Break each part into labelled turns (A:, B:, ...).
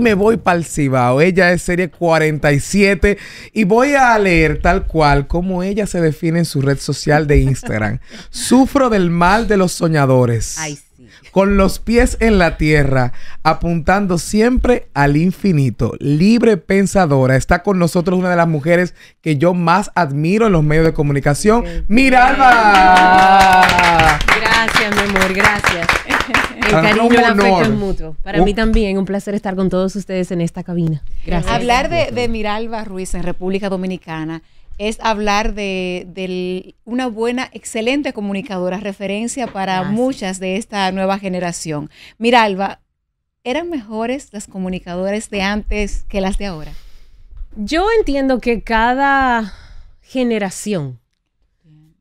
A: me voy para el Cibao. Ella es serie 47 y voy a leer tal cual como ella se define en su red social de Instagram. Sufro del mal de los soñadores. Con los pies en la tierra, apuntando siempre al infinito, libre pensadora. Está con nosotros una de las mujeres que yo más admiro en los medios de comunicación,
B: Miralba. Gracias, mi amor, gracias. El cariño, es mutuo. Para mí también, un placer estar con todos ustedes en esta cabina. Gracias. Hablar
C: de, Miralba Ruiz en República Dominicana es hablar de, una buena, excelente comunicadora, referencia para muchas de esta nueva generación. Miralba,
B: ¿eran mejores las comunicadoras de antes que las de ahora? Yo entiendo que cada generación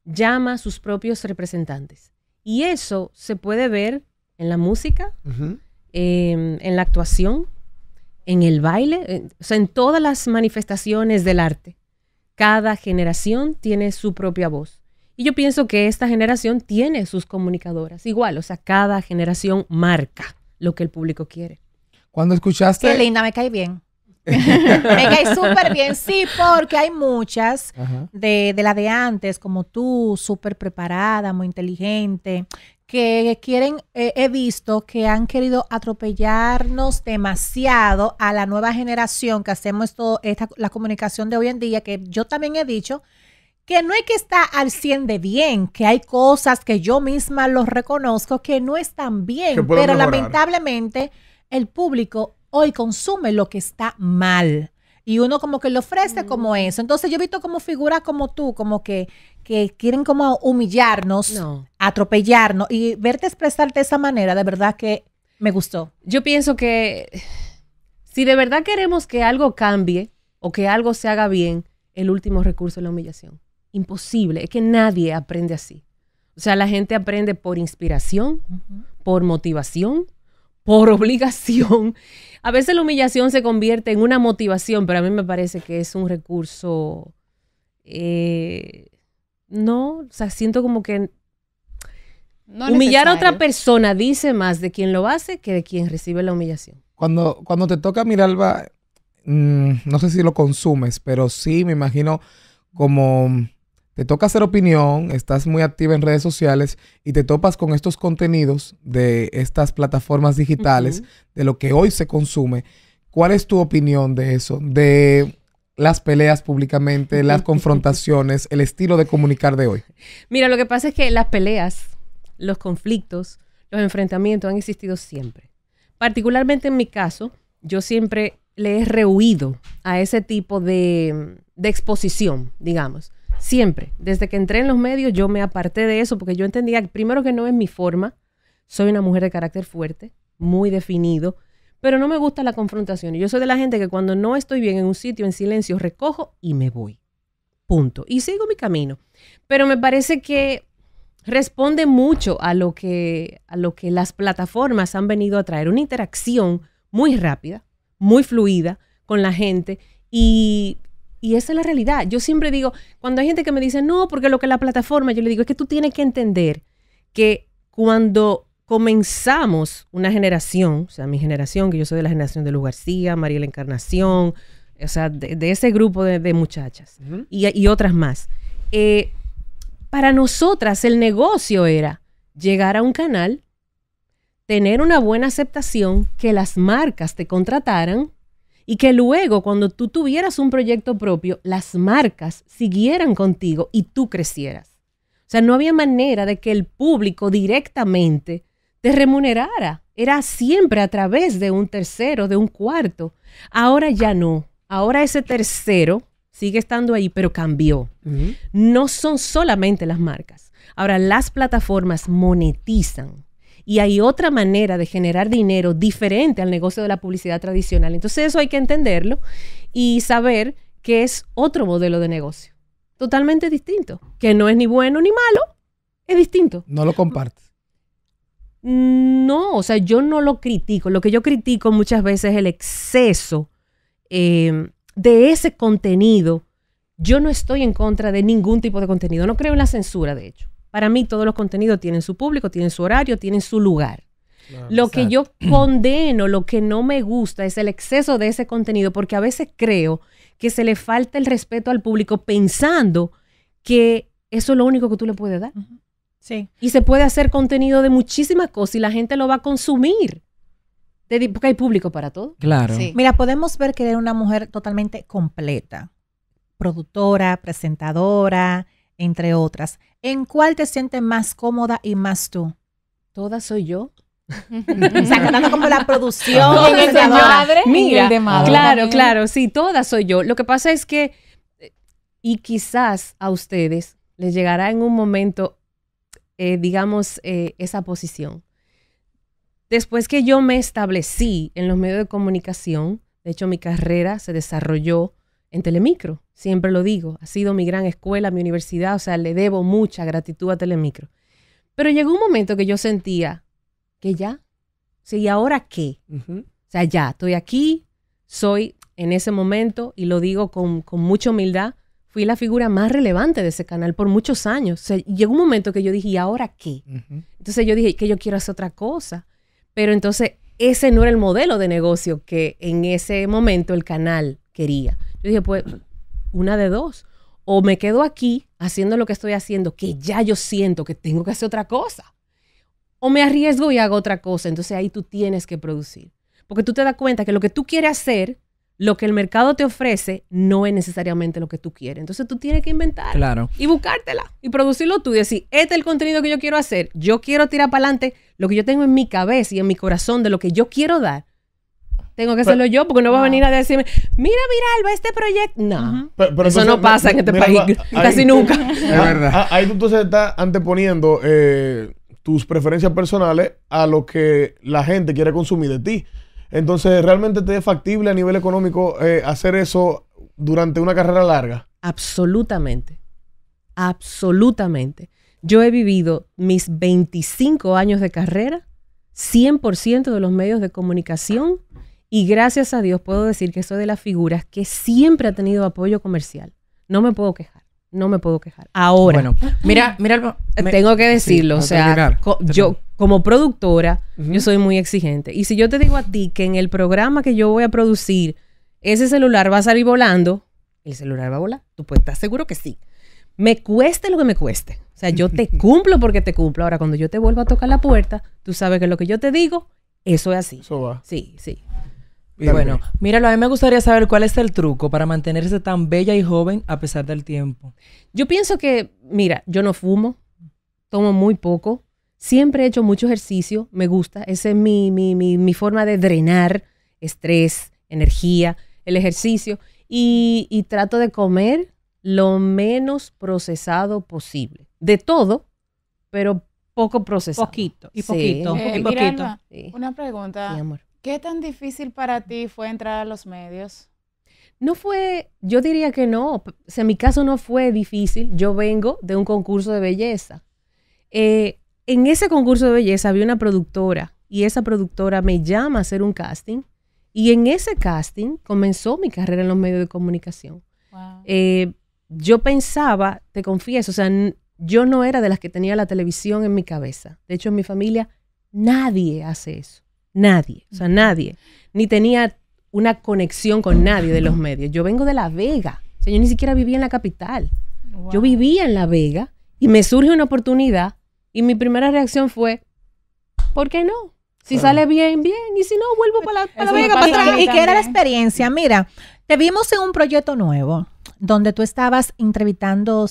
B: llama a sus propios representantes. Y eso se puede ver en la música, em, en la actuación, en el baile, en, eh, o sea, en todas las manifestaciones del arte. Cada generación tiene su propia voz. Y yo pienso que esta generación tiene sus comunicadoras. Igual, o sea, cada generación marca lo que el público quiere. Cuando escuchaste... Qué
D: linda, me cae bien. Venga, súper bien, sí, porque hay muchas de, la de antes, como tú, súper preparada, muy inteligente, que quieren, eh, he visto que han querido atropellarnos demasiado a la nueva generación que hacemos todo, esta, la comunicación de hoy en día, que yo también he dicho que no es que está al 100 de bien, que hay cosas que yo misma los reconozco que no están bien, pero lamentablemente el público hoy consume lo que está mal. Y uno como que lo ofrece como mm. eso. Entonces yo he visto como figuras como tú, como que, que quieren como humillarnos, atropellarnos y verte expresarte de esa manera, de verdad que me gustó. Yo pienso que si de verdad queremos que algo cambie o que algo se
B: haga bien, el último recurso es la humillación. Imposible, es que nadie aprende así. O sea, la gente aprende por inspiración, por motivación, por obligación. A veces la humillación se convierte en una motivación, pero a mí me parece que es un recurso... Eh, no, o sea, siento como que humillar a otra persona dice más de quien lo hace que de quien recibe la humillación. Cuando, cuando te toca Miralba,
A: mm, no sé si lo consumes, pero sí me imagino como te toca hacer opinión, estás muy activa en redes sociales y te topas con estos contenidos de estas plataformas digitales, de lo que hoy se consume. ¿Cuál es tu opinión de eso? De las peleas públicamente, las confrontaciones, el estilo de comunicar de hoy.
B: Mira, lo que pasa es que las peleas, los conflictos, los enfrentamientos han existido siempre. Particularmente en mi caso, yo siempre le he rehuido a ese tipo de exposición, digamos. Siempre. Desde que entré en los medios yo me aparté de eso porque yo entendía, que, primero que no es mi forma, soy una mujer de carácter fuerte, muy definido, pero no me gusta la confrontación. Yo soy de la gente que cuando no estoy bien en un sitio, en silencio, recojo y me voy. Punto. Y sigo mi camino. Pero me parece que responde mucho a lo que, a lo que las plataformas han venido a traer, una interacción muy rápida, muy fluida con la gente y y esa es la realidad. Yo siempre digo, cuando hay gente que me dice, no, porque lo que es la plataforma, yo le digo, es que tú tienes que entender que cuando comenzamos una generación, o sea, mi generación, que yo soy de la generación de Lu García, María la Encarnación, o sea, de, ese grupo de, muchachas y, otras más. Eh, para nosotras el negocio era llegar a un canal, tener una buena aceptación, que las marcas te contrataran y que luego cuando tú tuvieras un proyecto propio, las marcas siguieran contigo y tú crecieras. O sea, no había manera de que el público directamente te remunerara. Era siempre a través de un tercero, de un cuarto. Ahora ya no. Ahora ese tercero sigue estando ahí, pero cambió. No son solamente las marcas. Ahora las plataformas monetizan y hay otra manera de generar dinero diferente al negocio de la publicidad tradicional. Entonces eso hay que entenderlo y saber que es otro modelo de negocio, totalmente distinto, que no es ni bueno ni malo, es distinto.
A: No lo compartes.
B: No, o sea, yo no lo critico. Lo que yo critico muchas veces es el exceso eh, de ese contenido. Yo no estoy en contra de ningún tipo de contenido. No creo en la censura, de hecho. Para mí todos los contenidos tienen su público, tienen su horario, tienen su lugar. lo que yo condeno, lo que no me gusta es el exceso de ese contenido, porque a veces creo que se le falta el respeto al público pensando que eso es lo único que tú le puedes dar. Sí. Y se puede hacer contenido de muchísimas cosas y la gente lo va a consumir.
D: Porque hay público para todo. Claro. Mira, podemos ver que era una mujer totalmente completa. Productora, presentadora, entre otras. ¿En cuál te sientes más cómoda y más tú?
B: ¿Todas soy yo. o sea, como la producción el de madre. Mira, claro, claro,
D: sí, todas soy yo. Lo que pasa es que,
B: y quizás a ustedes les llegará en un momento, eh, digamos, eh, esa posición. Después que yo me establecí en los medios de comunicación, de hecho mi carrera se desarrolló en Telemicro. Siempre lo digo, ha sido mi gran escuela, mi universidad, o sea, le debo mucha gratitud a Telemicro. Pero llegó un momento que yo sentía que ya, sí, ¿y ahora qué? O sea, ya, estoy aquí, soy en ese momento, y lo digo con, mucha humildad, fui la figura más relevante de ese canal por muchos años. llegó un momento que yo dije, ¿y ahora qué? Entonces yo dije que yo quiero hacer otra cosa. Pero entonces ese no era el modelo de negocio que en ese momento el canal quería. Yo dije, pues una de dos. O me quedo aquí haciendo lo que estoy haciendo, que ya yo siento que tengo que hacer otra cosa. O me arriesgo y hago otra cosa. Entonces ahí tú tienes que producir. Porque tú te das cuenta que lo que tú quieres hacer, lo que el mercado te ofrece, no es necesariamente lo que tú quieres. Entonces tú tienes que inventar. Claro. Y buscártela. Y producirlo tú. Y decir, este es el contenido que yo quiero hacer. Yo quiero tirar para adelante lo que yo tengo en mi cabeza y en mi corazón de lo que yo quiero dar tengo que hacerlo yo porque no va a venir a decirme, mira, mira, Alba, este proyecto. No. eso no pasa en este país casi nunca.
E: Es verdad. Ah, ahí tú entonces estás anteponiendo eh, tus preferencias personales a lo que la gente quiere consumir de ti. Entonces, ¿realmente te es factible a nivel económico eh, hacer eso durante una carrera larga?
B: Absolutamente. Absolutamente. Yo he vivido mis 25 años de carrera, 100% de los medios de comunicación y gracias a Dios puedo decir que soy de las figuras que siempre ha tenido apoyo comercial. No me puedo quejar. No me puedo quejar. Ahora, bueno, mira, mira, eh, tengo que decirlo, o sea, yo como productora, yo soy muy exigente. Y si yo te digo a ti que en el programa que yo voy a producir, ese celular va a salir volando, el celular va a volar, tú puedes estar seguro que sí. Me cueste lo que me cueste. O sea, yo te cumplo porque te cumplo. Ahora, cuando yo te vuelvo a tocar la puerta, tú sabes que lo que yo te digo, eso es así. Eso va. Sí, sí bueno, míralo, a mí me gustaría saber cuál es el truco para mantenerse tan bella y joven a pesar del tiempo. Yo pienso que, mira, yo no fumo, tomo muy poco, siempre he hecho mucho ejercicio, me gusta, esa es mi, mi, mi, mi forma de drenar estrés, energía, el ejercicio, y, trato de comer lo menos procesado posible. De todo, pero poco procesado. Poquito, y poquito, eh, y poquito.
F: una, pregunta. amor. ¿Qué tan difícil para ti fue entrar a los medios?
B: No fue, yo diría que no, en mi caso no fue difícil, yo vengo de un concurso de belleza. Eh, en ese concurso de belleza había una productora y esa productora me llama a hacer un casting y en ese casting comenzó mi carrera en los medios de comunicación. Eh, yo pensaba, te confieso, o sea, yo no era de las que tenía la televisión en mi cabeza. De hecho, en mi familia nadie hace eso. Nadie, o sea, nadie. Ni tenía una conexión con nadie de los medios. Yo vengo de La Vega. O sea, yo ni siquiera vivía en la capital. Yo vivía en La Vega y me surge una oportunidad y mi primera reacción fue, ¿por qué no? Si sale bien, bien. Y si no, vuelvo para, La Vega, para atrás. Y, qué era la
D: experiencia. Mira, te vimos en un proyecto nuevo donde tú estabas entrevistando,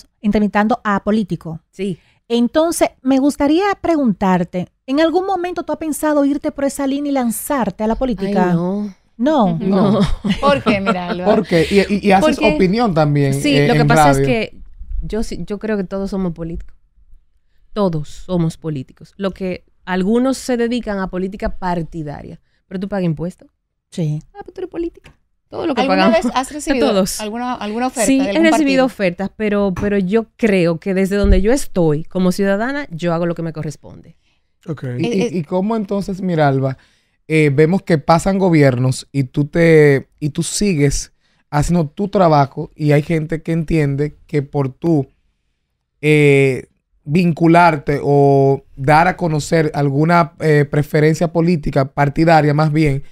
D: a político. Sí. Entonces, me gustaría preguntarte, ¿en algún momento tú has pensado irte por esa línea y lanzarte a la política? no. No, no.
B: ¿Por qué, mira,
A: Porque, y, y, haces opinión también. Sí, eh, lo que pasa es que
B: yo, yo creo que todos somos políticos. Todos somos políticos. Lo que algunos se dedican a política partidaria, pero tú pagas impuestos. Sí. Ah, pero
C: pues tú eres política.
B: Todo lo que ¿Alguna vez has recibido Alguna,
C: oferta? Sí, he recibido
B: ofertas, pero, pero yo creo que desde donde yo estoy como ciudadana, yo hago lo que me corresponde. Ok. ¿Y, eh,
A: eh, cómo entonces, Miralba, eh, vemos que pasan gobiernos y tú, te, y tú sigues haciendo tu trabajo y hay gente que entiende que por tú vincularte o dar a conocer alguna preferencia política, partidaria más bien,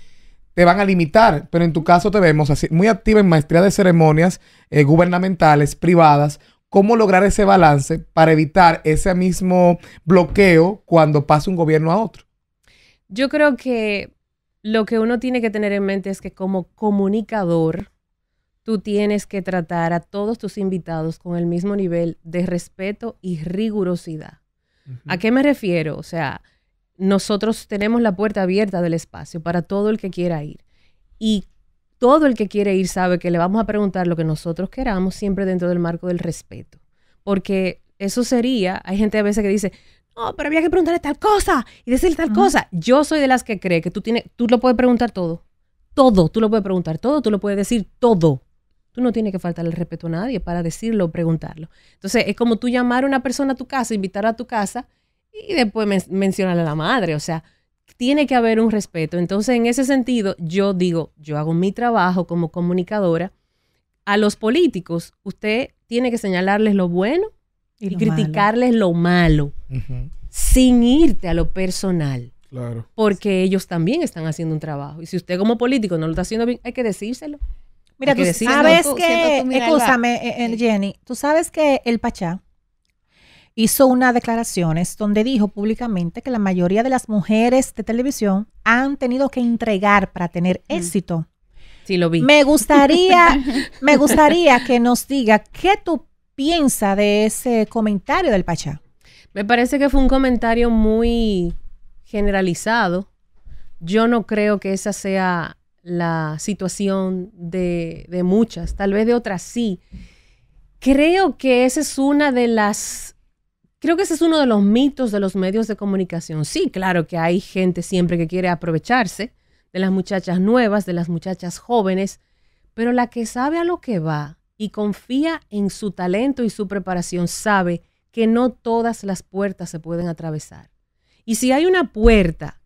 A: te van a limitar, pero en tu caso te vemos así, muy activa en maestría de ceremonias eh, gubernamentales, privadas. ¿Cómo lograr ese balance para evitar ese mismo bloqueo cuando pasa un gobierno a otro?
B: Yo creo que lo que uno tiene que tener en mente es que como comunicador, tú tienes que tratar a todos tus invitados con el mismo nivel de respeto y rigurosidad. ¿A qué me refiero? O sea, nosotros tenemos la puerta abierta del espacio para todo el que quiera ir. Y todo el que quiere ir sabe que le vamos a preguntar lo que nosotros queramos, siempre dentro del marco del respeto. Porque eso sería, hay gente a veces que dice, no, pero había que preguntarle tal cosa y decir tal cosa. Yo soy de las que cree que tú, tienes, tú lo puedes preguntar todo. Todo, tú lo puedes preguntar todo, tú lo puedes decir todo. Tú no tienes que faltarle el respeto a nadie para decirlo o preguntarlo. Entonces, es como tú llamar a una persona a tu casa, invitarla a tu casa y después mencionarle a la madre. O sea, tiene que haber un respeto. Entonces, en ese sentido, yo digo, yo hago mi trabajo como comunicadora. A los políticos, usted tiene que señalarles lo bueno y, criticarles lo malo, sin irte a lo personal. Claro. Porque ellos también están haciendo un trabajo. Y si usted como político no lo está haciendo bien, hay que decírselo. Mira, tú sabes que, escúchame,
D: eh, eh, Jenny, tú sabes que el Pachá, hizo unas declaraciones donde dijo públicamente que la mayoría de las mujeres de televisión han tenido que entregar para tener mm. éxito.
B: Sí, lo vi. Me gustaría, me gustaría
D: que nos diga qué tú piensas de ese comentario del Pachá.
B: Me parece que fue un comentario muy generalizado. Yo no creo que esa sea la situación de muchas, tal vez de otras sí. Creo que esa es una de las Creo que ese es uno de los mitos de los medios de comunicación. Sí, claro que hay gente siempre que quiere aprovecharse de las muchachas nuevas, de las muchachas jóvenes, pero la que sabe a lo que va y confía en su talento y su preparación sabe que no todas las puertas se pueden atravesar. Y si hay una puerta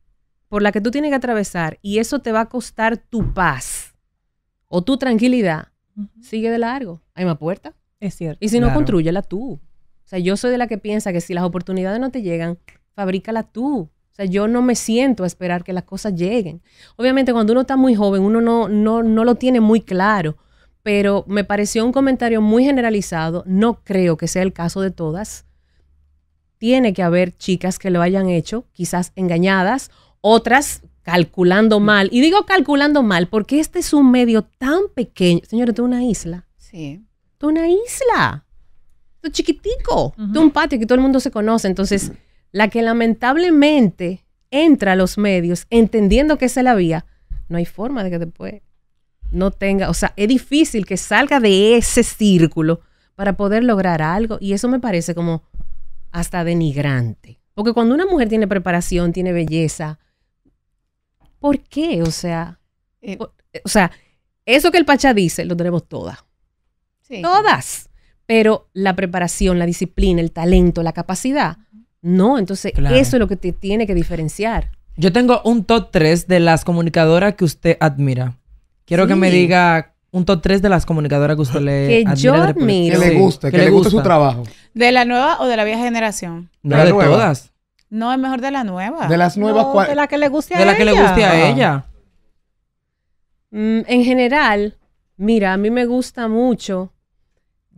B: por la que tú tienes que atravesar y eso te va a costar tu paz o tu tranquilidad, sigue de largo. Hay más puerta. Es cierto. Y si no, construyela tú. O sea, yo soy de la que piensa que si las oportunidades no te llegan, fabrícala tú. O sea, yo no me siento a esperar que las cosas lleguen. Obviamente, cuando uno está muy joven, uno no, no, no lo tiene muy claro, pero me pareció un comentario muy generalizado. No creo que sea el caso de todas. Tiene que haber chicas que lo hayan hecho, quizás engañadas, otras calculando mal. Y digo calculando mal porque este es un medio tan pequeño. Señores, tú una isla. Sí. Tú una isla chiquitico, de un patio que todo el mundo se conoce. Entonces, la que lamentablemente entra a los medios entendiendo que esa es la vía, no hay forma de que después no tenga, o sea, es difícil que salga de ese círculo para poder lograr algo. Y eso me parece como hasta denigrante. Porque cuando una mujer tiene preparación, tiene belleza, ¿por qué? O sea, eh, o, sea, eso que el Pacha dice, lo tenemos todas. Todas pero la preparación, la disciplina, el talento, la capacidad, no. Entonces, eso es lo que te tiene que diferenciar. Yo tengo un top 3 de las comunicadoras
A: que usted admira. Quiero que me diga un top 3 de las comunicadoras que usted le que yo admiro. Que le guste, que, le guste su trabajo.
F: ¿De la nueva o de la vieja generación? De,
A: la de, todas.
B: No, es mejor de la nueva. De las nuevas no, De la que le guste a ella. De la que le guste a ah. ella. Mm, en general, mira, a mí me gusta mucho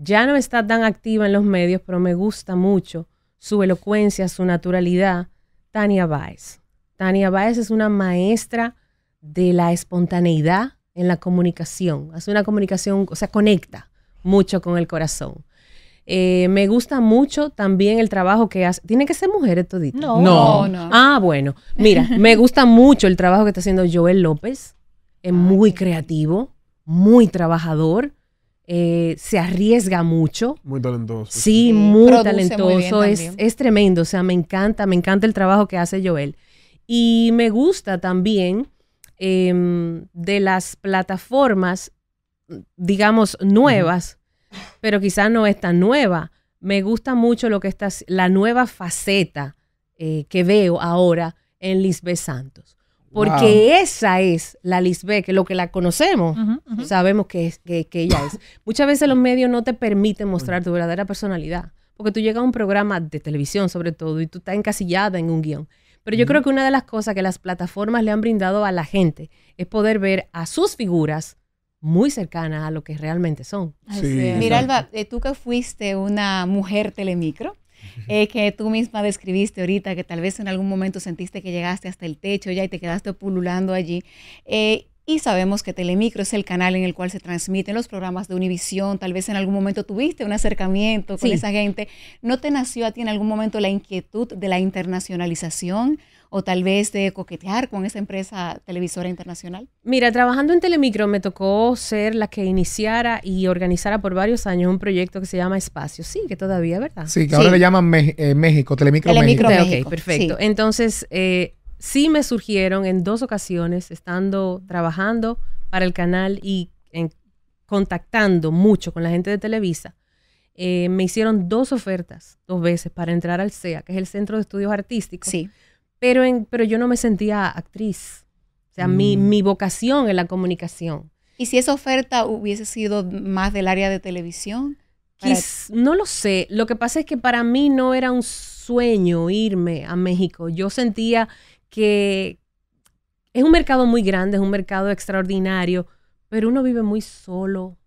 B: ya no está tan activa en los medios, pero me gusta mucho su elocuencia, su naturalidad, Tania Baez. Tania Baez es una maestra de la espontaneidad en la comunicación. Hace una comunicación, o sea, conecta mucho con el corazón. Eh, me gusta mucho también el trabajo que hace. ¿Tiene que ser mujer esto, No, no, no. Ah, bueno. Mira, me gusta mucho el trabajo que está haciendo Joel López. Es muy creativo, muy trabajador eh, se arriesga mucho.
E: Muy talentoso. Sí, muy talentoso. es,
B: tremendo. O sea, me encanta, me encanta el trabajo que hace Joel. Y me gusta también em, de las plataformas, digamos, nuevas, pero quizás no es tan nueva. Me gusta mucho lo que está, la nueva faceta eh, que veo ahora en Lisbeth Santos.
D: Porque
B: esa es la Lisbeth, que lo que la conocemos, sabemos que, que, ella es. Muchas veces los medios no te permiten mostrar tu verdadera personalidad, porque tú llegas a un programa de televisión sobre todo y tú estás encasillada en un guión. Pero yo creo que una de las cosas que las plataformas le han brindado a la gente es poder ver a sus figuras muy cercanas a lo que realmente son. Mira,
C: Alba, eh, tú que fuiste una mujer telemicro, Eh, que tú misma describiste ahorita, que tal vez en algún momento sentiste que llegaste hasta el techo ya y te quedaste pululando allí. Eh, y sabemos que Telemicro es el canal en el cual se transmiten los programas de Univisión. Tal vez en algún momento tuviste un acercamiento con esa gente. ¿No te nació a ti en algún momento la inquietud de la internacionalización o tal vez de coquetear con esa empresa televisora internacional?
B: Mira, trabajando en Telemicro me tocó ser la que iniciara y organizara por varios años un proyecto que se llama Espacio. Sí, que todavía, ¿verdad? Sí, que ahora le
A: llaman eh, México, Telemicro, Telemicro México. Ok,
B: perfecto. Entonces... Eh, sí me surgieron en dos ocasiones estando trabajando para el canal y contactando mucho con la gente de Televisa. Eh, me hicieron dos ofertas, dos veces, para entrar al CEA, que es el Centro de Estudios Artísticos. Sí. Pero, en, pero yo no me sentía actriz. O sea, mi, mm. vocación es la comunicación. ¿Y si esa oferta hubiese sido más del área de televisión? no lo sé. Lo que pasa es que para mí no era un sueño irme a México. Yo sentía que es un mercado muy grande, es un mercado extraordinario, pero uno vive muy solo,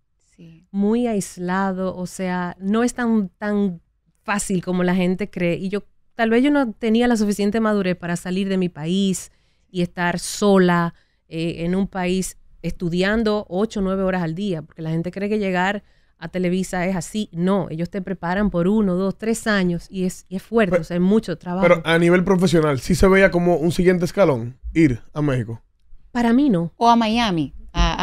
B: muy aislado, o sea, no es tan, tan fácil como la gente cree. Y yo, tal vez yo no tenía la suficiente madurez para salir de mi país y estar sola eh, en un país estudiando ocho o 9 horas al día, porque la gente cree que llegar Televisa es así. No, ellos te preparan por uno, dos, tres años y es, es fuerte, o sea, es mucho trabajo. Pero
E: a nivel profesional, ¿sí se veía como un siguiente escalón ir a México?
B: Para mí no. O a Miami.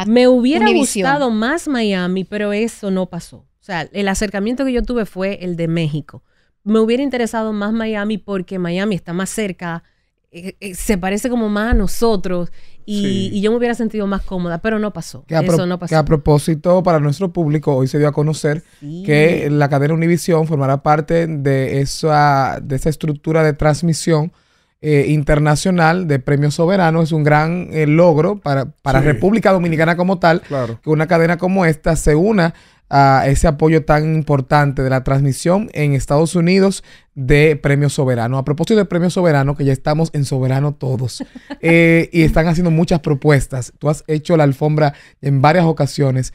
B: Me hubiera gustado más Miami, pero eso no pasó. O sea, el acercamiento que yo tuve fue el de México. Me hubiera interesado más Miami porque Miami está más cerca, eh, eh, se parece como más a nosotros y, yo me hubiera sentido más cómoda, pero no pasó. Eso no pasó. Que a
A: propósito, para nuestro público, hoy se dio a conocer
B: que
A: la cadena Univisión formará parte de esa, de esa estructura de transmisión eh, internacional de premios soberanos. Es un gran eh, logro para, República Dominicana como tal, que una cadena como esta se una a ese apoyo tan importante de la transmisión en Estados Unidos de Premio Soberano. A propósito de Premio Soberano, que ya estamos en Soberano todos, eh, y están haciendo muchas propuestas. Tú has hecho la alfombra en varias ocasiones.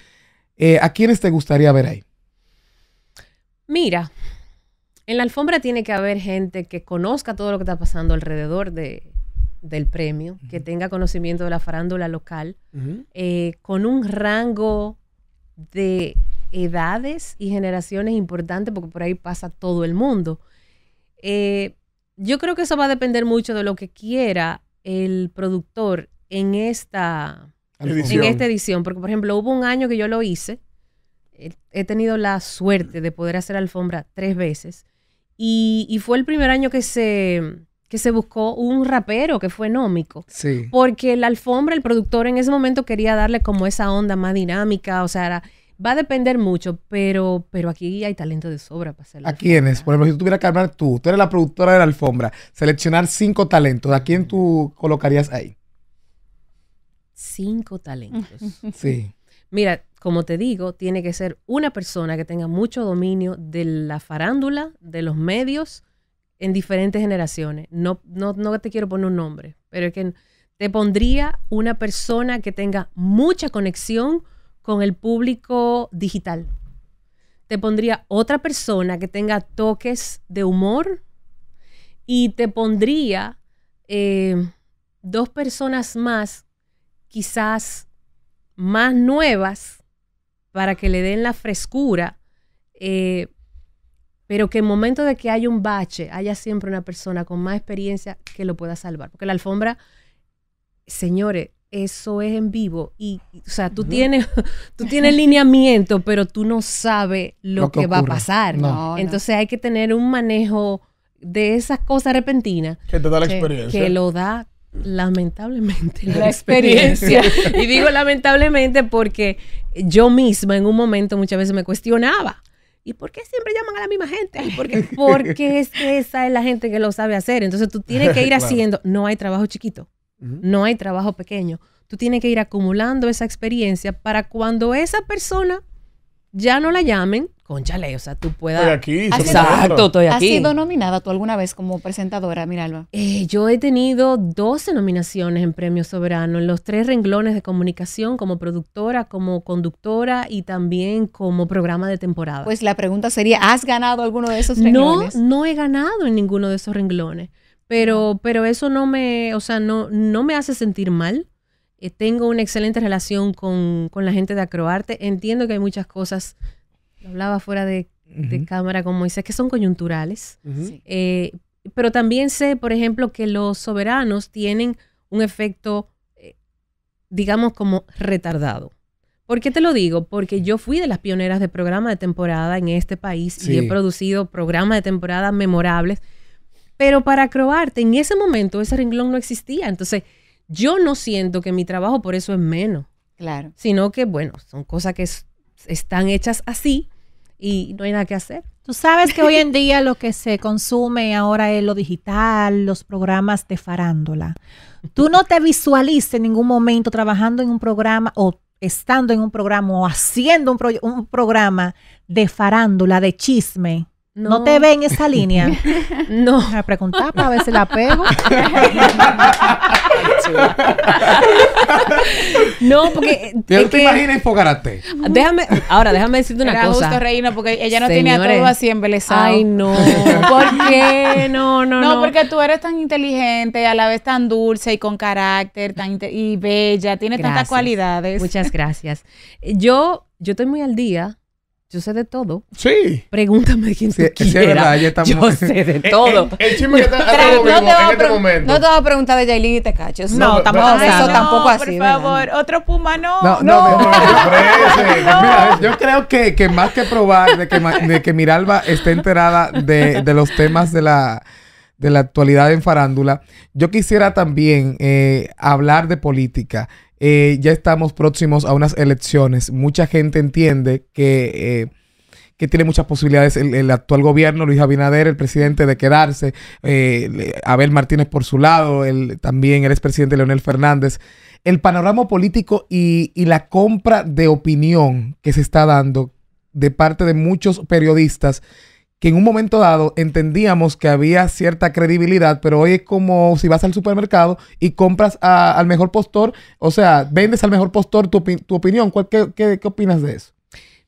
A: Eh, ¿A quiénes te gustaría ver ahí?
B: Mira, en la alfombra tiene que haber gente que conozca todo lo que está pasando alrededor de, del premio, que tenga conocimiento de la farándula local, eh, con un rango de edades y generaciones importantes, porque por ahí pasa todo el mundo. Eh, yo creo que eso va a depender mucho de lo que quiera el productor en esta
A: edición. En esta
B: edición. Porque, por ejemplo, hubo un año que yo lo hice. Eh, he tenido la suerte de poder hacer alfombra tres veces. Y, fue el primer año que se, que se buscó un rapero que fue nómico. Sí. Porque la alfombra, el productor en ese momento quería darle como esa onda más dinámica, o sea, era, Va a depender mucho, pero, pero aquí hay talento de sobra para hacerlo ¿A
A: quiénes? Por ejemplo, si tú tuvieras que hablar tú, tú eres la productora de la alfombra, seleccionar cinco talentos, ¿a quién tú colocarías ahí?
B: Cinco talentos. sí. Mira, como te digo, tiene que ser una persona que tenga mucho dominio de la farándula, de los medios, en diferentes generaciones. No, no, no te quiero poner un nombre, pero es que te pondría una persona que tenga mucha conexión con el público digital. Te pondría otra persona que tenga toques de humor y te pondría eh, dos personas más, quizás más nuevas, para que le den la frescura. Eh, pero que en momento de que haya un bache, haya siempre una persona con más experiencia que lo pueda salvar. Porque la alfombra, señores, eso es en vivo y, o sea, tú tienes, tú tienes lineamiento, pero tú no sabes lo, que, va a pasar. Entonces hay que tener un manejo de esas cosas repentinas. Que te da la experiencia. Que lo da lamentablemente la, experiencia. y digo lamentablemente porque yo misma en un momento muchas veces me cuestionaba. ¿Y por qué siempre llaman a la misma gente? Porque es esa es la gente que lo sabe hacer. Entonces tú tienes que ir haciendo. No hay trabajo chiquito. No hay trabajo pequeño. Tú tienes que ir acumulando esa experiencia para cuando esa persona ya no la llamen, conchale, o sea, tú puedas. Estoy aquí. Exacto, estoy aquí. ¿Has sido nominada tú alguna vez como presentadora, Miralba? Eh, yo he tenido 12 nominaciones en Premio Soberano, en los tres renglones de comunicación, como productora, como conductora y también como programa de temporada. Pues
C: la pregunta sería, ¿has ganado alguno de esos renglones? No,
B: no he ganado en ninguno de esos renglones. Pero, pero eso no me, o sea, no, no me hace sentir mal. Eh, tengo una excelente relación con, la gente de Acroarte. Entiendo que hay muchas cosas, hablaba fuera de, cámara con Moisés, que son coyunturales. Eh, pero también sé, por ejemplo, que los soberanos tienen un efecto, eh, digamos, como retardado. ¿Por qué te lo digo? Porque yo fui de las pioneras de programa de temporada en este país y he producido programas de temporada memorables pero para acrobarte, en ese momento ese renglón no existía. Entonces, yo no siento que mi trabajo por eso es menos. Claro. Sino que, bueno, son cosas que están hechas así y no hay nada que hacer.
D: Tú sabes que hoy en día lo que se consume ahora es lo digital, los programas de farándula. Tú no te visualices en ningún momento trabajando en un programa o estando en un programa o haciendo un programa de farándula, de chisme.
C: No. te ven
D: esa línea. no. Me preguntaba para ver si la pego.
B: no, porque. Eh, yo te imaginas
A: enfocarte?
B: Déjame, ahora déjame decirte una Era cosa. Justo, Reina,
F: porque ella no tenía todo así embelesado. Ay, no. ¿Por qué?
B: No, no, no. No,
F: porque tú eres tan inteligente, y a la vez tan dulce y con carácter, tan y bella, tienes tantas
B: cualidades. Muchas gracias. Yo, yo estoy muy al día yo sé de todo. Sí. Pregúntame quién sí, tú quieras. yo sé de todo. el, chisme que está
C: en este momento. No te vas a preguntar de Jailin y te cacho. No, tampoco, eso tampoco así. Por favor,
F: otro puma no. No, no, Mira,
A: yo creo que, que, más que probar de que, de que Miralba esté enterada de, de los temas de la de la actualidad en farándula, yo quisiera también eh, hablar de política. Eh, ya estamos próximos a unas elecciones. Mucha gente entiende que, eh, que tiene muchas posibilidades el, actual gobierno, Luis Abinader, el presidente, de quedarse. Eh, Abel Martínez por su lado, el, también el expresidente Leonel Fernández. El panorama político y, y la compra de opinión que se está dando de parte de muchos periodistas que en un momento dado entendíamos que había cierta credibilidad, pero hoy es como si vas al supermercado y compras al mejor postor, o sea, vendes al mejor postor tu, opinión. Qué, qué, qué, opinas de eso?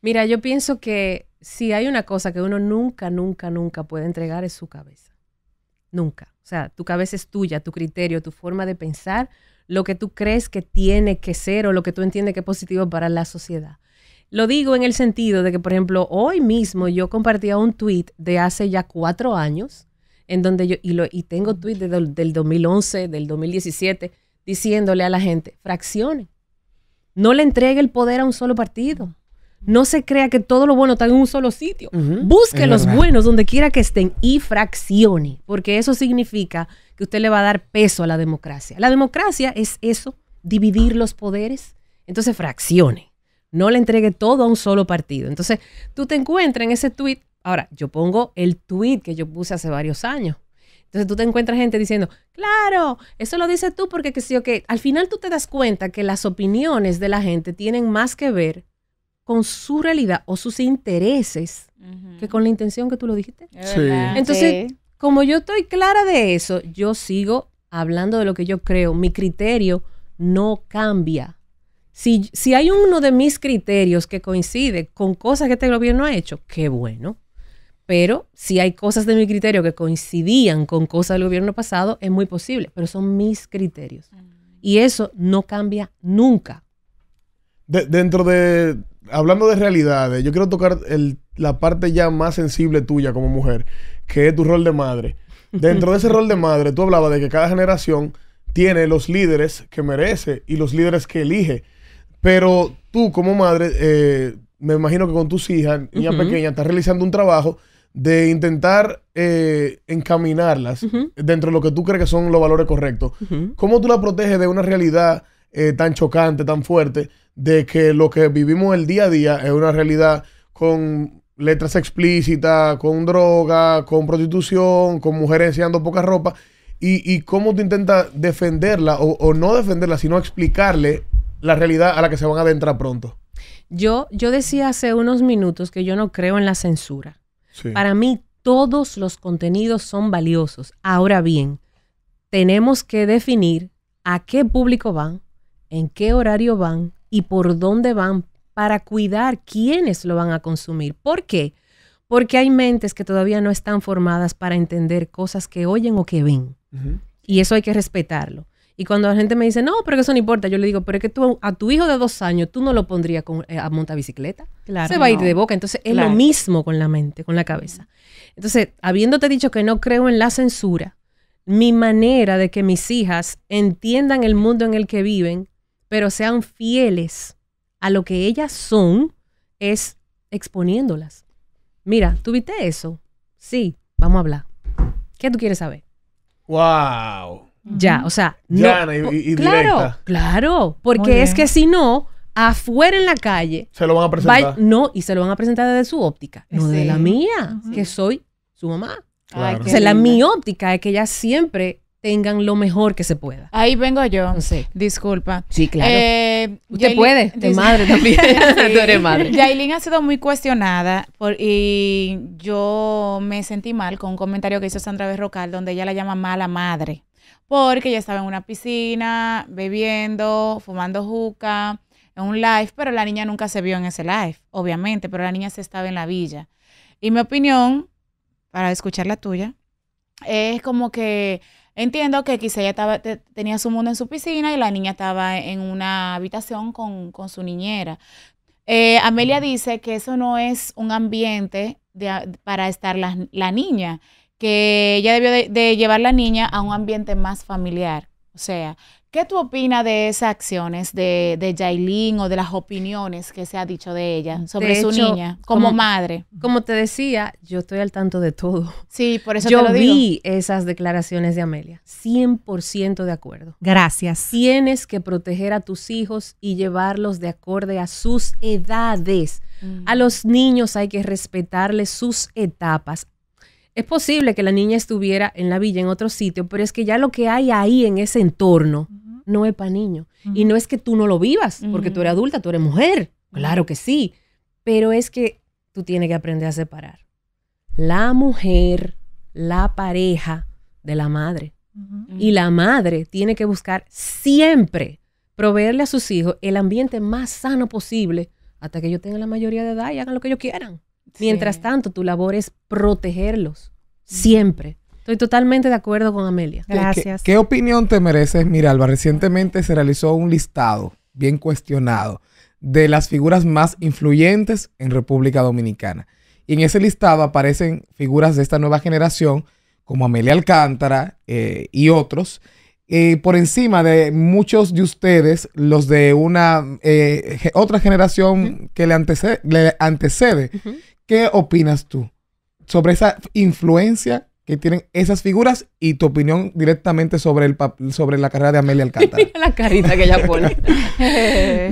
B: Mira, yo pienso que si hay una cosa que uno nunca, nunca, nunca puede entregar es su cabeza. Nunca. O sea, tu cabeza es tuya, tu criterio, tu forma de pensar, lo que tú crees que tiene que ser o lo que tú entiendes que es positivo para la sociedad. Lo digo en el sentido de que, por ejemplo, hoy mismo yo compartía un tweet de hace ya cuatro años, en donde yo, y, lo, y tengo tweets del 2011, del 2017, diciéndole a la gente, fraccione. No le entregue el poder a un solo partido. No se crea que todo lo bueno está en un solo sitio. Busque los buenos donde quiera que estén y fraccione, porque eso significa que usted le va a dar peso a la democracia. La democracia es eso, dividir los poderes. Entonces fraccione. No le entregue todo a un solo partido. Entonces, tú te encuentras en ese tweet. Ahora, yo pongo el tweet que yo puse hace varios años. Entonces tú te encuentras gente diciendo, claro, eso lo dices tú porque que sí o que. Al final tú te das cuenta que las opiniones de la gente tienen más que ver con su realidad o sus intereses que con la intención que tú lo dijiste.
D: Entonces,
B: como yo estoy clara de eso, yo sigo hablando de lo que yo creo. Mi criterio no cambia. Si, hay uno de mis criterios que coincide con cosas que este gobierno ha hecho, qué bueno. Pero si hay cosas de mi criterio que coincidían con cosas del gobierno pasado, es muy posible, pero son mis criterios. Mm. Y eso no cambia nunca.
E: dentro de, hablando de realidades, yo quiero tocar la parte ya más sensible tuya como mujer, que es tu rol de madre. Dentro de ese rol de madre, tú hablabas de que cada generación tiene los líderes que merece y los líderes que elige. Pero tú como madre, eh, me imagino que con tus hijas, niñas pequeña, pequeñas, estás realizando un trabajo de intentar eh, encaminarlas dentro de lo que tú crees que son los valores correctos. ¿Cómo tú la proteges de una realidad eh, tan chocante, tan fuerte, de que lo que vivimos el día a día es una realidad con letras explícitas, con droga, con prostitución, con mujeres enseñando poca ropa? Y, y, cómo tú intentas defenderla o, no defenderla, sino explicarle la realidad a la que se van a adentrar pronto.
B: Yo, yo decía hace unos minutos que yo no creo en la censura. Para mí todos los contenidos son valiosos. Ahora bien, tenemos que definir a qué público van, en qué horario van y por dónde van para cuidar quiénes lo van a consumir. ¿Por qué? Porque hay mentes que todavía no están formadas para entender cosas que oyen o que ven. Y eso hay que respetarlo. Y cuando la gente me dice, no, pero eso no importa, yo le digo, pero es que tú a tu hijo de dos años, tú no lo pondrías eh, a montar bicicleta. Se va a ir de boca. Entonces es lo mismo con la mente, con la cabeza. Entonces, habiéndote dicho que no creo en la censura, mi manera de que mis hijas entiendan el mundo en el que viven, pero sean fieles a lo que ellas son, es exponiéndolas. Mira, ¿tuviste eso? Sí, vamos a hablar. ¿Qué tú quieres saber?
E: ¡Wow! Ya, o sea, no, claro,
B: claro, porque es que si no, afuera en la calle, se lo
E: van a presentar.
B: no, y se lo van a presentar desde su óptica, no de la mía, que soy su mamá. o sea, la mi óptica es que ella siempre tengan lo mejor que se pueda. Ahí vengo yo. Disculpa. Sí, claro. Eh,
F: Usted puede, de madre también. madre. ha sido muy cuestionada por, y yo me sentí mal con un comentario que hizo Sandra Berrocal donde ella la llama mala madre porque ella estaba en una piscina, bebiendo, fumando juca, en un live, pero la niña nunca se vio en ese live, obviamente, pero la niña se estaba en la villa. Y mi opinión, para escuchar la tuya, es como que entiendo que quizá ella estaba, tenía su mundo en su piscina y la niña estaba en una habitación con, su niñera. Eh, Amelia dice que eso no es un ambiente para estar la, la niña que ella debió de, llevar la niña a un ambiente más familiar. O sea, ¿Qué tú opinas de esas acciones de, de o de las opiniones que se ha dicho de ella sobre su niña como, madre?
B: Como te decía, yo estoy al tanto de todo. Sí, por eso te lo digo. vi esas declaraciones de Amelia. 100% de acuerdo. Gracias. Tienes que proteger a tus hijos y llevarlos de acorde a sus edades. Mm. A los niños hay que respetarles sus etapas. Es posible que la niña estuviera en la villa, en otro sitio, pero es que ya lo que hay ahí en ese entorno no es para niños. Y no es que tú no lo vivas, porque tú eres adulta, tú eres mujer. Claro que sí. Pero es que tú tienes que aprender a separar la mujer, la pareja de la madre. Y la madre tiene que buscar siempre proveerle a sus hijos el ambiente más sano posible hasta que ellos tengan la mayoría de edad y hagan lo que ellos quieran. Mientras tanto, tu labor es protegerlos, mm. siempre. Estoy totalmente de acuerdo con Amelia.
D: Gracias. ¿Qué,
A: opinión te mereces, Miralba? Recientemente se realizó un listado bien cuestionado de las figuras más influyentes en República Dominicana. Y en ese listado aparecen figuras de esta nueva generación, como Amelia Alcántara eh, y otros, eh, por encima de muchos de ustedes, los de una eh, otra generación que le antecede, ¿Qué opinas tú sobre esa influencia que tienen esas figuras y tu opinión directamente sobre, el sobre la carrera de Amelia Alcántara?
F: Mira la carita que ella pone.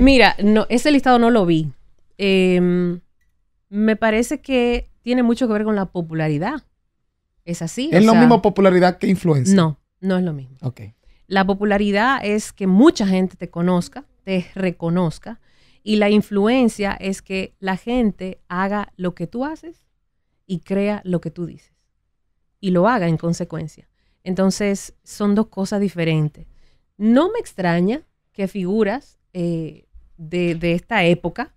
B: Mira, no, ese listado no lo vi. Em, me parece que tiene mucho que ver con la popularidad. ¿Es así? ¿Es lo mismo
A: popularidad que influencia? No,
B: no es lo mismo. La popularidad es que mucha gente te conozca, te reconozca, y la influencia es que la gente haga lo que tú haces y crea lo que tú dices. Y lo haga en consecuencia. Entonces, son dos cosas diferentes. No me extraña que figuras eh, de, de esta época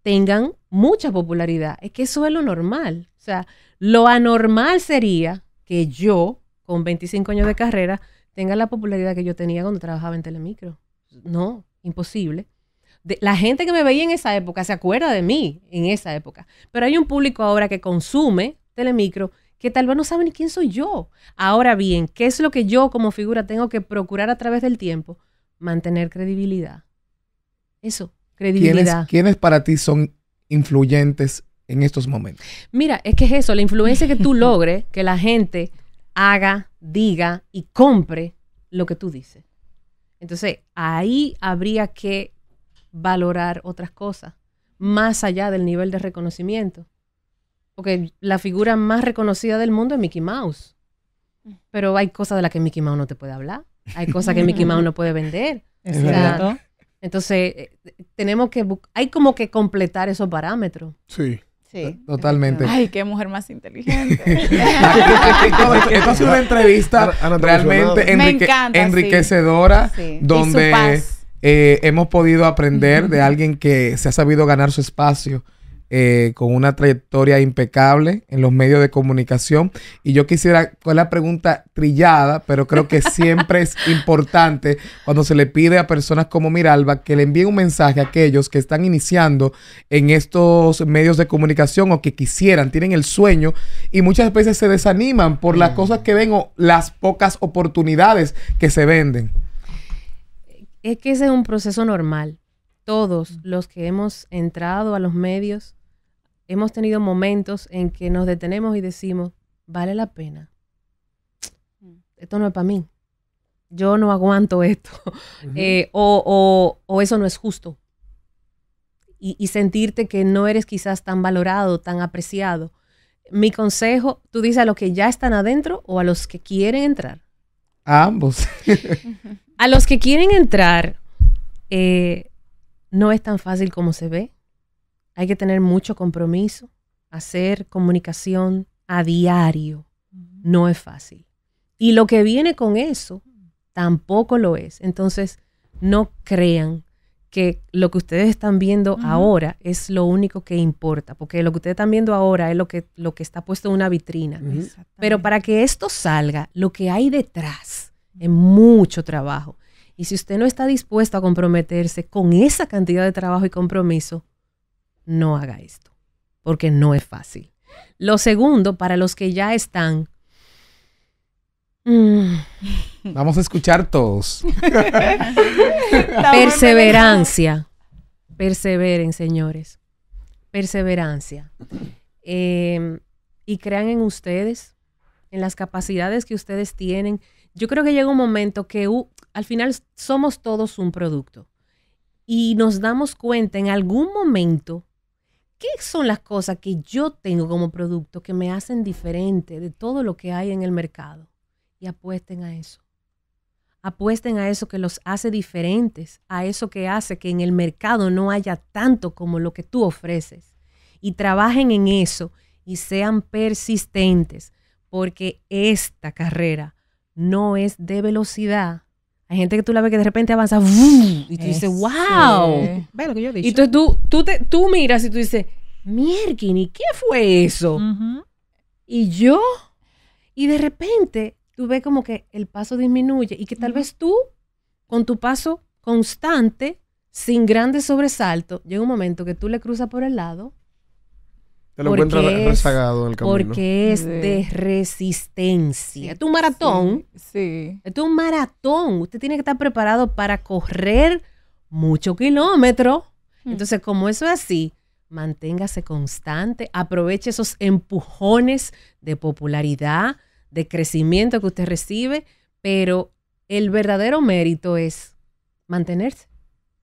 B: tengan mucha popularidad. Es que eso es lo normal. O sea, lo anormal sería que yo, con 25 años de carrera, tenga la popularidad que yo tenía cuando trabajaba en Telemicro. No, imposible la gente que me veía en esa época se acuerda de mí en esa época. Pero hay un público ahora que consume Telemicro que tal vez no sabe ni quién soy yo. Ahora bien, ¿qué es lo que yo como figura tengo que procurar a través del tiempo? Mantener credibilidad. Eso, credibilidad.
A: ¿quiénes para ti son influyentes en estos momentos?
B: Mira, es que es eso, la influencia que tú logres, que la gente haga, diga y compre lo que tú dices. Entonces, ahí habría que valorar otras cosas, más allá del nivel de reconocimiento. Porque la figura más reconocida del mundo es Mickey Mouse. Mm. Pero hay cosas de las que Mickey Mouse no te puede hablar. Hay cosas que Mickey Mouse no puede vender. Exacto. entonces, eh, tenemos que, hay como que completar esos parámetros. Sí. Sí. Totalmente. Ay, qué mujer más inteligente. esto ha
A: una entrevista
F: realmente enriquecedora, donde
A: eh, hemos podido aprender de alguien que se ha sabido ganar su espacio. Eh, con una trayectoria impecable en los medios de comunicación. Y yo quisiera, con la pregunta trillada, pero creo que siempre es importante cuando se le pide a personas como Miralba que le envíen un mensaje a aquellos que están iniciando en estos medios de comunicación o que quisieran, tienen el sueño y muchas veces se desaniman por las cosas que ven o las pocas oportunidades que se venden
B: es que ese es un proceso normal. Todos los que hemos entrado a los medios hemos tenido momentos en que nos detenemos y decimos, vale la pena. Mm. Esto no es para mí. Yo no aguanto esto. Eh, o, eso no es justo. Y, y, sentirte que no eres quizás tan valorado, tan apreciado. Mi consejo, tú dices a los que ya están adentro o a los que quieren entrar.
A: A ambos.
B: a los que quieren entrar, eh, no es tan fácil como se ve. Hay que tener mucho compromiso, hacer comunicación a diario. No es fácil. Y lo que viene con eso tampoco lo es. Entonces, no crean que lo que ustedes están viendo ahora es lo único que importa, porque lo que ustedes están viendo ahora es lo que, lo que está puesto en una vitrina. Pero para que esto salga, lo que hay detrás, es mucho trabajo. Y si usted no está dispuesto a comprometerse con esa cantidad de trabajo y compromiso, no haga esto, porque no es fácil. Lo segundo, para los que ya están... Mm,
A: Vamos a escuchar todos.
B: perseverancia. Perseveren, señores. Perseverancia. Eh, y crean en ustedes, en las capacidades que ustedes tienen. Yo creo que llega un momento que al final somos todos un producto y nos damos cuenta en algún momento qué son las cosas que yo tengo como producto que me hacen diferente de todo lo que hay en el mercado. Y apuesten a eso. Apuesten a eso que los hace diferentes, a eso que hace que en el mercado no haya tanto como lo que tú ofreces. Y trabajen en eso y sean persistentes, porque esta carrera no es de velocidad. Hay gente que tú la ves que de repente avanza y tú dices, wow.
D: Ve lo que yo Y entonces
B: tú, tú, te, tú miras y tú dices, y ¿qué fue eso? Y yo, y de repente tú ves como que el paso disminuye y que tal vez tú, con tu paso constante, sin grandes sobresaltos, llega un momento que tú le cruzas por el lado te lo encuentro rezagado el Porque es de resistencia. es un maratón. Sí. es un maratón. Usted tiene que estar preparado para correr mucho kilómetro. Mm. Entonces, como eso es así, manténgase constante. Aproveche esos empujones de popularidad, de crecimiento que usted recibe. Pero el verdadero mérito es mantenerse.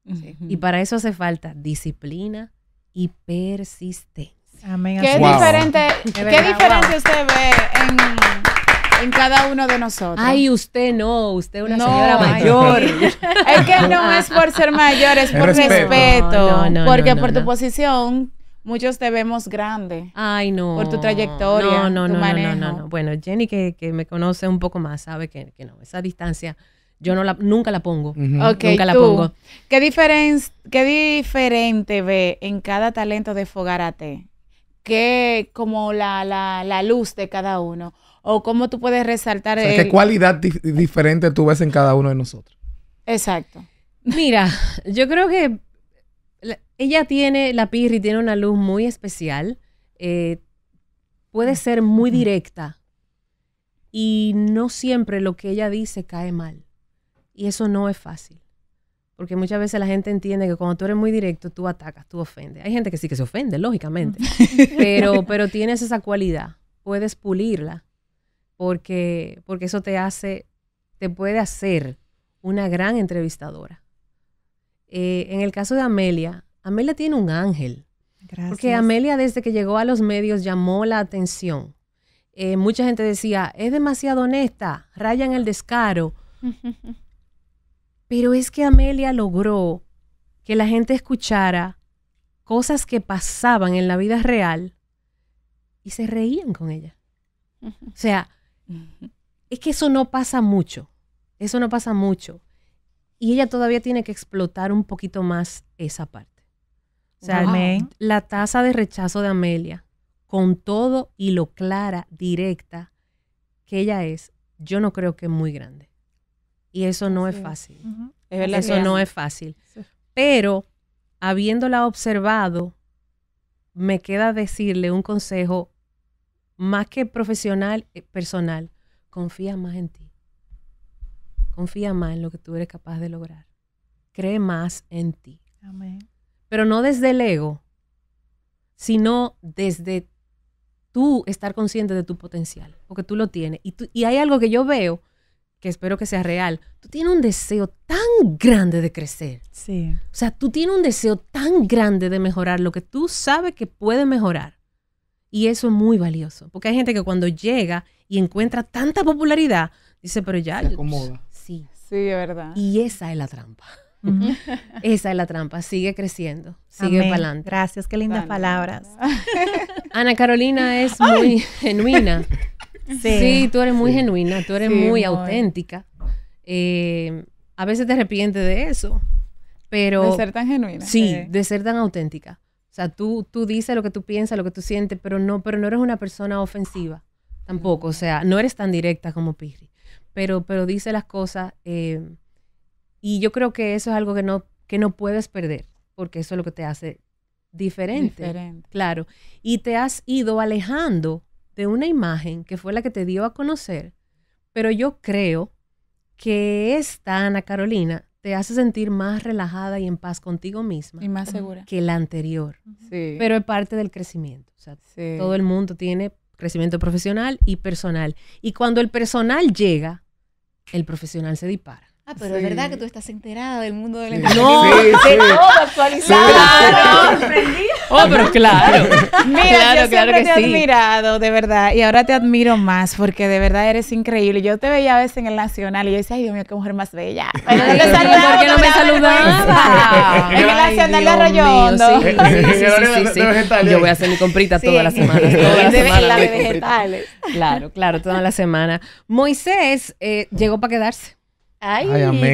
B: Y para eso hace falta disciplina y persistencia. ¿Qué diferente,
F: qué diferente usted ve en cada uno de nosotros. Ay, usted no, usted es una señora mayor. es que no es por ser mayor, es por respeto. porque por tu posición, muchos te vemos grande. Ay, no. Por tu
B: trayectoria. No, no, tu manejo. no, Bueno, Jenny, que, me conoce un poco más, sabe que, no. Esa distancia. Yo nunca la pongo. nunca la pongo.
F: ¿qué, ¿Qué diferente ve en cada talento de Fogarate? que como la, luz de cada uno? ¿O cómo tú puedes resaltar? ¿Qué cualidad
A: diferente tú ves en cada uno de nosotros?
B: Exacto. Mira, yo creo que ella tiene, la Pirri tiene una luz muy especial. Eh, puede ser muy directa y no siempre lo que ella dice cae mal. Y eso no es fácil. Porque muchas veces la gente entiende que cuando tú eres muy directo, tú atacas, tú ofendes. Hay gente que sí que se ofende, lógicamente. pero, pero tienes esa cualidad. Puedes pulirla. Porque, porque eso te hace, te puede hacer una gran entrevistadora. Eh, en el caso de Amelia, Amelia tiene un ángel. Gracias. Porque Amelia desde que llegó a los medios llamó la atención. Eh, mucha gente decía, es demasiado honesta, raya en el descaro. Pero es que Amelia logró que la gente escuchara cosas que pasaban en la vida real y se reían con ella. O sea, es que eso no pasa mucho. Eso no pasa mucho. Y ella todavía tiene que explotar un poquito más esa parte. O sea, la tasa de rechazo de Amelia, con todo y lo clara, directa que ella es, yo no creo que es muy grande. Y eso no es fácil. eso no es fácil. Pero habiéndola observado, me queda decirle un consejo más que profesional, eh, personal. Confía más en ti. Confía más en lo que tú eres capaz de lograr. Cree más en ti. Pero no desde el ego, sino desde tú estar consciente de tu potencial, porque tú lo tienes. Y, y hay algo que yo veo que espero que sea real, tú tienes un deseo tan grande de crecer. Sí. O sea, tú tienes un deseo tan grande de mejorar lo que tú sabes que puede mejorar. Y eso es muy valioso, porque hay gente que cuando llega y encuentra tanta popularidad, dice, pero ya... Se acomoda. sí. Sí, de verdad. Y esa es la trampa. Esa es la trampa. Sigue creciendo. Sigue para adelante. Gracias, qué lindas palabras. Ana Carolina es muy genuina. Sí. tú eres muy genuina, tú eres muy, auténtica. Eh, a veces te arrepientes de eso, pero... De ser tan genuina. Sí, de ser tan auténtica. O sea, tú, tú dices lo que tú piensas, lo que tú sientes, pero no, pero no eres una persona ofensiva tampoco. O sea, no eres tan directa como Pirri, pero, pero dice las cosas. Eh, y yo creo que eso es algo que no, que no puedes perder, porque eso es lo que te hace diferente. diferente. Claro. Y te has ido alejando de una imagen que fue la que te dio a conocer, pero yo creo que esta Ana Carolina te hace sentir más relajada y en paz contigo misma. Y más segura. Que la anterior. Sí. Pero es parte del crecimiento. todo el mundo tiene crecimiento profesional y personal. Y cuando el personal llega, el profesional se dispara. Ah, pero es verdad
C: que tú estás enterada del mundo del
B: emprendimiento. No, no, todo
C: actualizado.
B: Oh, pero claro. Mira, claro, yo siempre que te he
F: admirado, de verdad. Y ahora te admiro más porque de verdad eres increíble. Yo te veía a veces en el Nacional y yo decía, ay, Dios mío, qué mujer más bella. Pero no, te saludaba, ¿Por no me saludaba? en el Nacional de Arroyo Sí, Yo voy a hacer mi comprita todas las semanas.
B: la de vegetales. Claro, claro, toda la semana. Moisés eh, llegó para quedarse. Ay,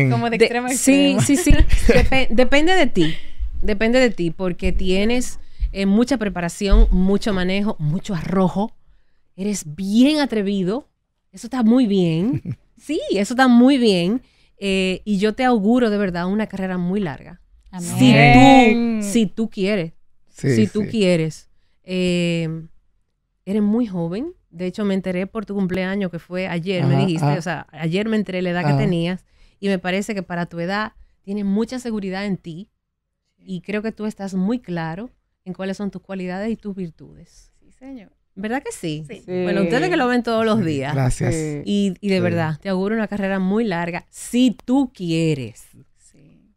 B: como de, extrema Sí, sí, sí. depende de ti. Depende de ti, porque tienes eh, mucha preparación, mucho manejo, mucho arrojo. Eres bien atrevido. Eso está muy bien. Sí, eso está muy bien. Eh, y yo te auguro de verdad una carrera muy larga. Si tú, si tú quieres. si tú quieres. Eh, eres muy joven. De hecho, me enteré por tu cumpleaños, que fue ayer, me dijiste. Ah. O sea, ayer me enteré la edad que ah. tenías. Y me parece que para tu edad tienes mucha seguridad en ti. Y creo que tú estás muy claro en cuáles son tus cualidades y tus virtudes. Sí, señor. ¿Verdad que sí? sí. Bueno, ustedes que lo ven todos los días. Gracias. Y, de verdad, te auguro una carrera muy larga si tú quieres.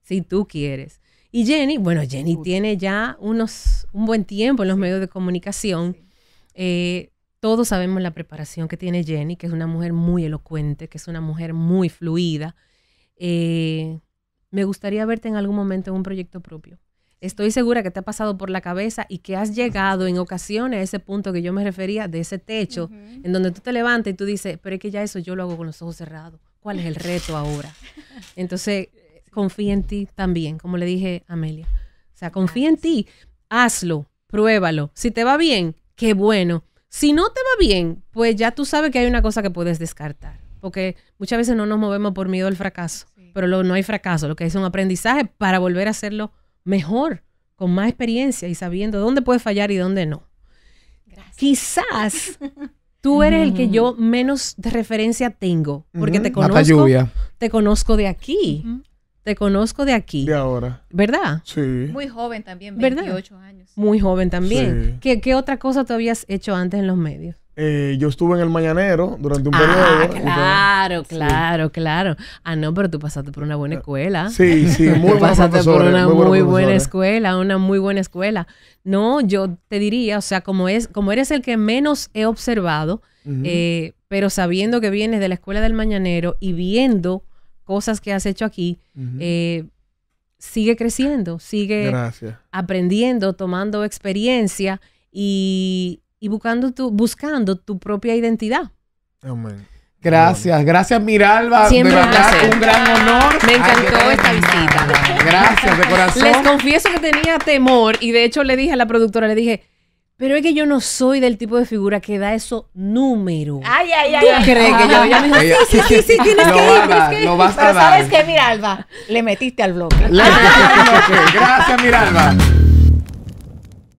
B: Si tú quieres. Y Jenny, bueno, Jenny tiene ya unos, un buen tiempo en los medios de comunicación. Eh, todos sabemos la preparación que tiene Jenny, que es una mujer muy elocuente, que es una mujer muy fluida. Eh, me gustaría verte en algún momento en un proyecto propio. Estoy segura que te ha pasado por la cabeza y que has llegado en ocasiones a ese punto que yo me refería, de ese techo, en donde tú te levantas y tú dices, pero es que ya eso yo lo hago con los ojos cerrados. ¿Cuál es el reto ahora? Entonces, confía en ti también, como le dije a Amelia. O sea, confía en ti, hazlo, pruébalo. Si te va bien, qué bueno. Si no te va bien, pues ya tú sabes que hay una cosa que puedes descartar. Porque muchas veces no nos movemos por miedo al fracaso. Pero lo, no hay fracaso. Lo que es un aprendizaje para volver a hacerlo mejor, con más experiencia y sabiendo dónde puedes fallar y dónde no. Quizás tú eres el que yo menos de referencia tengo. Porque te conozco. Te conozco de aquí. Te conozco de aquí. De ahora. ¿Verdad? Sí. Muy joven también, 28 ¿verdad? años. Muy joven también. ¿Qué, otra cosa te habías hecho antes en los medios?
E: Eh, yo estuve en el Mañanero durante un ah,
B: Claro, claro, claro. Ah, no, pero tú pasaste por una buena eh, escuela. Sí, sí, muy buena Pasaste por una muy, buena escuela, una muy buena escuela. No, yo te diría, o sea, como, es, como eres el que menos he observado, eh, pero sabiendo que vienes de la escuela del Mañanero y viendo cosas que has hecho aquí, eh, sigue creciendo, sigue aprendiendo, tomando experiencia y, buscando, tu, buscando tu propia identidad.
A: Gracias, gracias Miralba. de
B: un, gran honor. Me encantó esta visita. Gracias de corazón. Les confieso que tenía temor y de hecho le dije a la productora, le dije, pero es que yo no soy del tipo de figura que da eso número. Ay, ay, ay. ¿Tú crees que yo ya me dijo, sí, sí, sí, sí, tienes que ir, tienes que No vas Pero ¿sabes qué,
C: Miralba? Le metiste al bloque. Le ah, metiste al bloque. Gracias,
E: Miralba.